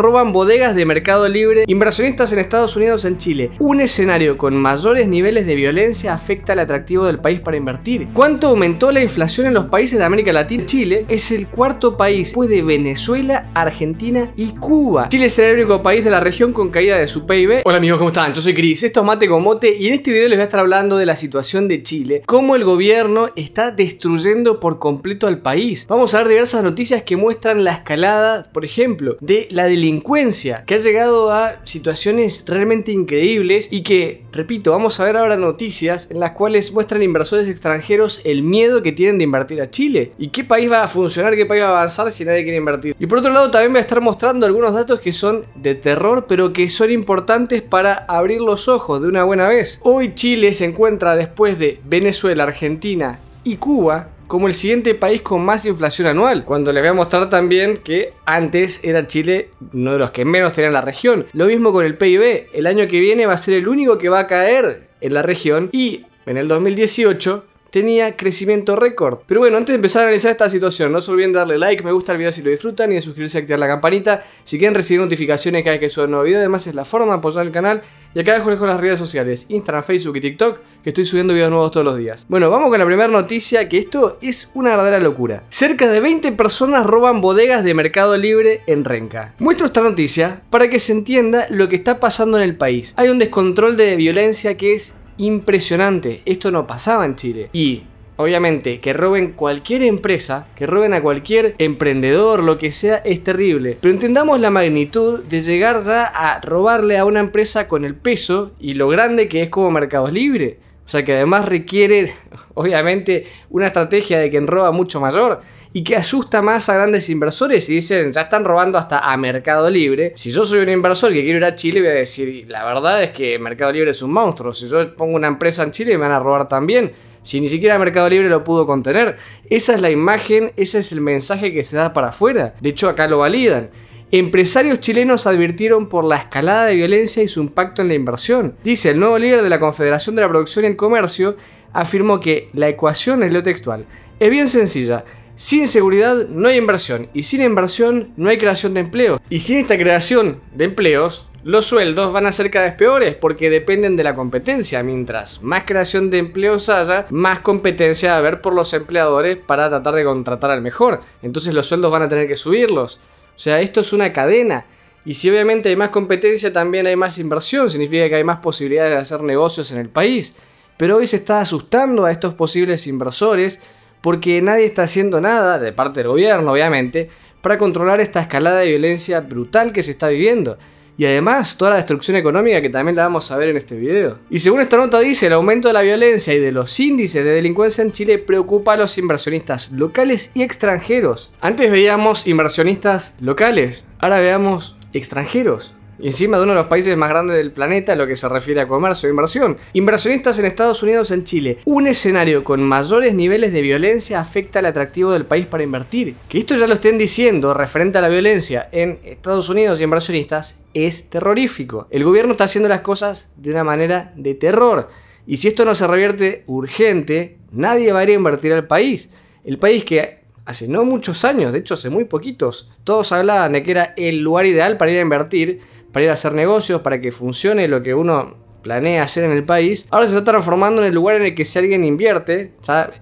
Roban bodegas de Mercado Libre, inversionistas en Estados Unidos en Chile. Un escenario con mayores niveles de violencia afecta al atractivo del país para invertir. ¿Cuánto aumentó la inflación en los países de América Latina? Chile es el cuarto país después de Venezuela, Argentina y Cuba. Chile es el único país de la región con caída de su PIB. Hola amigos, ¿cómo están? Yo soy Cris, esto es Mate con y en este video les voy a estar hablando de la situación de Chile, cómo el gobierno está destruyendo por completo al país. Vamos a ver diversas noticias que muestran la escalada, por ejemplo, de la delincuencia delincuencia que ha llegado a situaciones realmente increíbles y que, repito, vamos a ver ahora noticias en las cuales muestran inversores extranjeros el miedo que tienen de invertir a Chile. ¿Y qué país va a funcionar, qué país va a avanzar si nadie quiere invertir? Y por otro lado también voy a estar mostrando algunos datos que son de terror, pero que son importantes para abrir los ojos de una buena vez. Hoy Chile se encuentra después de Venezuela, Argentina, y Cuba como el siguiente país con más inflación anual, cuando les voy a mostrar también que antes era Chile uno de los que menos tenía en la región. Lo mismo con el PIB, el año que viene va a ser el único que va a caer en la región y en el 2018 tenía crecimiento récord. Pero bueno, antes de empezar a analizar esta situación, no se olviden darle like, me gusta el video si lo disfrutan y de suscribirse y activar la campanita si quieren recibir notificaciones cada vez que subo un nuevo video. Además es la forma de apoyar el canal y acá dejo las redes sociales, Instagram, Facebook y TikTok, que estoy subiendo videos nuevos todos los días. Bueno, vamos con la primera noticia, que esto es una verdadera locura. Cerca de 20 personas roban bodegas de Mercado Libre en Renca. Muestro esta noticia para que se entienda lo que está pasando en el país. Hay un descontrol de violencia que es impresionante. Esto no pasaba en Chile. Y Obviamente, que roben cualquier empresa, que roben a cualquier emprendedor, lo que sea, es terrible. Pero entendamos la magnitud de llegar ya a robarle a una empresa con el peso y lo grande que es como Mercados Libre. O sea que además requiere, obviamente, una estrategia de quien roba mucho mayor y que asusta más a grandes inversores y dicen, ya están robando hasta a Mercado Libre. Si yo soy un inversor que quiero ir a Chile, voy a decir, la verdad es que Mercado Libre es un monstruo. Si yo pongo una empresa en Chile, me van a robar también. Si ni siquiera Mercado Libre lo pudo contener. Esa es la imagen, ese es el mensaje que se da para afuera. De hecho, acá lo validan. Empresarios chilenos advirtieron por la escalada de violencia y su impacto en la inversión. Dice el nuevo líder de la Confederación de la Producción y el Comercio, afirmó que la ecuación es lo textual. Es bien sencilla. Sin seguridad no hay inversión y sin inversión no hay creación de empleos. Y sin esta creación de empleos, los sueldos van a ser cada vez peores porque dependen de la competencia. Mientras más creación de empleos haya, más competencia va a haber por los empleadores para tratar de contratar al mejor. Entonces los sueldos van a tener que subirlos. O sea, esto es una cadena. Y si obviamente hay más competencia, también hay más inversión. Significa que hay más posibilidades de hacer negocios en el país. Pero hoy se está asustando a estos posibles inversores porque nadie está haciendo nada, de parte del gobierno obviamente, para controlar esta escalada de violencia brutal que se está viviendo. Y además toda la destrucción económica que también la vamos a ver en este video. Y según esta nota dice, el aumento de la violencia y de los índices de delincuencia en Chile preocupa a los inversionistas locales y extranjeros. Antes veíamos inversionistas locales, ahora veamos extranjeros. Y encima de uno de los países más grandes del planeta, lo que se refiere a comercio e inversión. Inversionistas en Estados Unidos en Chile. Un escenario con mayores niveles de violencia afecta al atractivo del país para invertir. Que esto ya lo estén diciendo referente a la violencia en Estados Unidos y inversionistas es terrorífico. El gobierno está haciendo las cosas de una manera de terror. Y si esto no se revierte urgente, nadie va a ir a invertir al país. El país que hace no muchos años, de hecho hace muy poquitos, todos hablaban de que era el lugar ideal para ir a invertir, para ir a hacer negocios, para que funcione lo que uno planea hacer en el país. Ahora se está transformando en el lugar en el que si alguien invierte,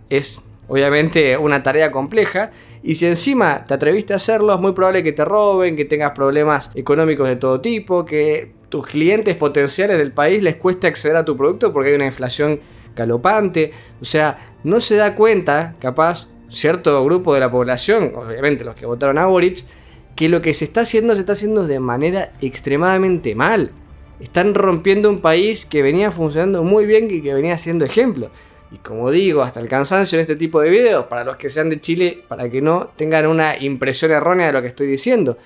es obviamente una tarea compleja. Y si encima te atreviste a hacerlo, es muy probable que te roben, que tengas problemas económicos de todo tipo, que tus clientes potenciales del país les cueste acceder a tu producto porque hay una inflación galopante. O sea, no se da cuenta, capaz, cierto grupo de la población, obviamente los que votaron a Boric, que lo que se está haciendo se está haciendo de manera extremadamente mal. Están rompiendo un país que venía funcionando muy bien y que venía siendo ejemplo. Y como digo, hasta el cansancio en este tipo de videos, para los que sean de Chile, para que no tengan una impresión errónea de lo que estoy diciendo.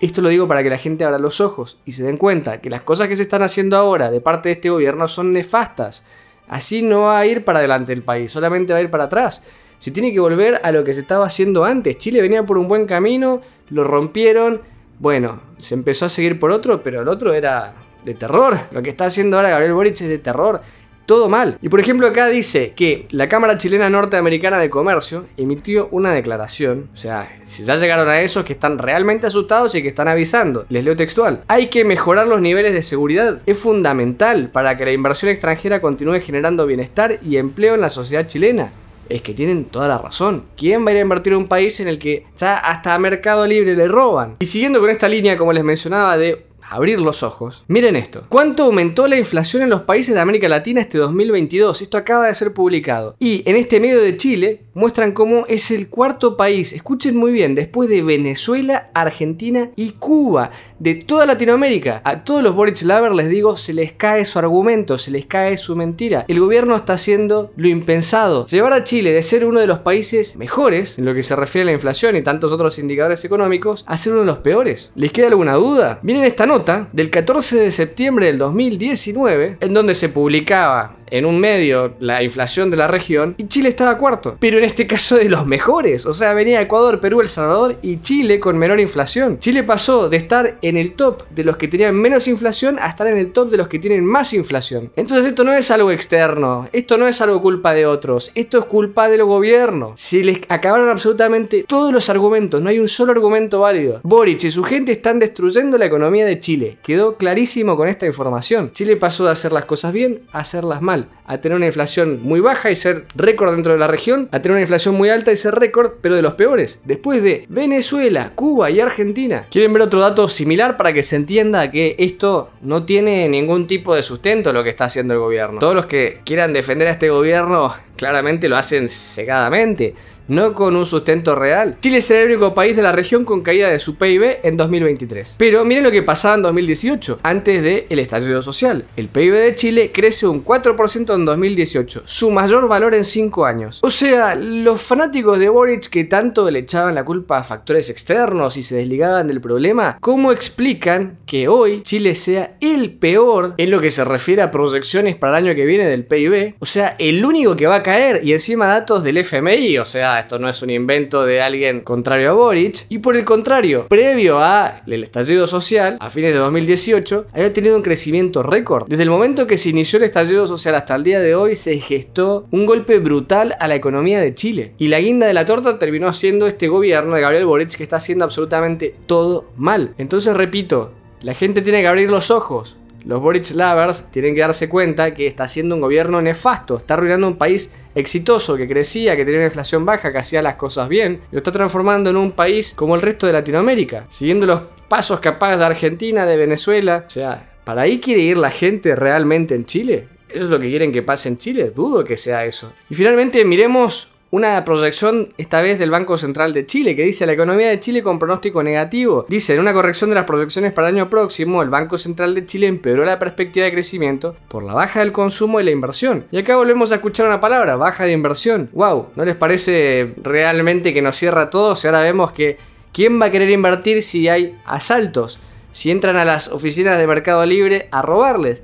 Esto lo digo para que la gente abra los ojos y se den cuenta que las cosas que se están haciendo ahora de parte de este gobierno son nefastas. Así no va a ir para adelante el país, solamente va a ir para atrás. Se tiene que volver a lo que se estaba haciendo antes. Chile venía por un buen camino, lo rompieron. Bueno, se empezó a seguir por otro, pero el otro era de terror. Lo que está haciendo ahora Gabriel Boric es de terror. Todo mal. Y por ejemplo acá dice que la Cámara Chilena Norteamericana de Comercio emitió una declaración. O sea, si ya llegaron a esos que están realmente asustados y que están avisando. Les leo textual. Hay que mejorar los niveles de seguridad. Es fundamental para que la inversión extranjera continúe generando bienestar y empleo en la sociedad chilena es que tienen toda la razón. ¿Quién va a ir a invertir en un país en el que ya hasta a Mercado Libre le roban? Y siguiendo con esta línea, como les mencionaba, de abrir los ojos. Miren esto. ¿Cuánto aumentó la inflación en los países de América Latina este 2022? Esto acaba de ser publicado. Y en este medio de Chile muestran cómo es el cuarto país, escuchen muy bien, después de Venezuela, Argentina y Cuba, de toda Latinoamérica. A todos los Boric lover les digo, se les cae su argumento, se les cae su mentira. El gobierno está haciendo lo impensado. Llevar a Chile de ser uno de los países mejores en lo que se refiere a la inflación y tantos otros indicadores económicos a ser uno de los peores. ¿Les queda alguna duda? Miren esta nota del 14 de septiembre del 2019, en donde se publicaba en un medio la inflación de la región y Chile estaba cuarto. Pero en este caso de los mejores. O sea, venía Ecuador, Perú, El Salvador y Chile con menor inflación. Chile pasó de estar en el top de los que tenían menos inflación a estar en el top de los que tienen más inflación. Entonces esto no es algo externo, esto no es algo culpa de otros, esto es culpa del gobierno. Se les acabaron absolutamente todos los argumentos, no hay un solo argumento válido. Boric y su gente están destruyendo la economía de Chile. Quedó clarísimo con esta información. Chile pasó de hacer las cosas bien a hacerlas mal a tener una inflación muy baja y ser récord dentro de la región, a tener una inflación muy alta y ser récord, pero de los peores, después de Venezuela, Cuba y Argentina. ¿Quieren ver otro dato similar para que se entienda que esto no tiene ningún tipo de sustento lo que está haciendo el gobierno? Todos los que quieran defender a este gobierno claramente lo hacen cegadamente no con un sustento real. Chile será el único país de la región con caída de su PIB en 2023. Pero miren lo que pasaba en 2018, antes del estallido social. El PIB de Chile crece un 4% en 2018, su mayor valor en 5 años. O sea, los fanáticos de Boric que tanto le echaban la culpa a factores externos y se desligaban del problema, ¿cómo explican que hoy Chile sea el peor en lo que se refiere a proyecciones para el año que viene del PIB? O sea, el único que va a caer y encima datos del FMI, o sea, esto no es un invento de alguien contrario a Boric. Y por el contrario, previo a estallido social, a fines de 2018, había tenido un crecimiento récord. Desde el momento que se inició el estallido social hasta el día de hoy, se gestó un golpe brutal a la economía de Chile. Y la guinda de la torta terminó siendo este gobierno de Gabriel Boric que está haciendo absolutamente todo mal. Entonces, repito, la gente tiene que abrir los ojos. Los Boric Lovers tienen que darse cuenta que está haciendo un gobierno nefasto, está arruinando un país exitoso que crecía, que tenía una inflación baja, que hacía las cosas bien, lo está transformando en un país como el resto de Latinoamérica, siguiendo los pasos capaz de Argentina, de Venezuela. O sea, ¿para ahí quiere ir la gente realmente en Chile? ¿Eso es lo que quieren que pase en Chile? Dudo que sea eso. Y finalmente miremos una proyección esta vez del Banco Central de Chile que dice la economía de Chile con pronóstico negativo. Dice, en una corrección de las proyecciones para el año próximo, el Banco Central de Chile empeoró la perspectiva de crecimiento por la baja del consumo y la inversión. Y acá volvemos a escuchar una palabra, baja de inversión. ¡Wow! ¿No les parece realmente que nos cierra todo? Si ahora vemos que ¿quién va a querer invertir si hay asaltos? Si entran a las oficinas de Mercado Libre a robarles.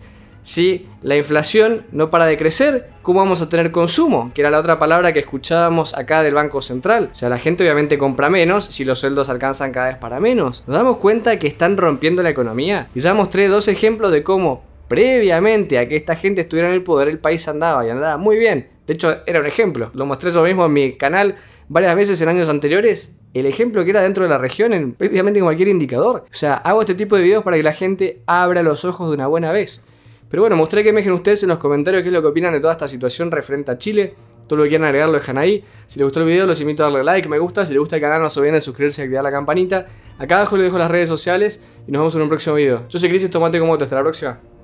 Si la inflación no para de crecer, ¿cómo vamos a tener consumo? Que era la otra palabra que escuchábamos acá del Banco Central. O sea, la gente obviamente compra menos si los sueldos alcanzan cada vez para menos. Nos damos cuenta que están rompiendo la economía. Y ya mostré dos ejemplos de cómo previamente a que esta gente estuviera en el poder, el país andaba y andaba muy bien. De hecho, era un ejemplo. Lo mostré yo mismo en mi canal varias veces en años anteriores. El ejemplo que era dentro de la región en prácticamente cualquier indicador. O sea, hago este tipo de videos para que la gente abra los ojos de una buena vez. Pero bueno, mostré que me dejen ustedes en los comentarios qué es lo que opinan de toda esta situación referente a Chile. Todo lo que quieran agregar lo dejan ahí. Si les gustó el video, los invito a darle like, me gusta. Si les gusta el canal, no se olviden de suscribirse y activar la campanita. Acá abajo les dejo las redes sociales y nos vemos en un próximo video. Yo soy Cris, tomate como te. Hasta la próxima.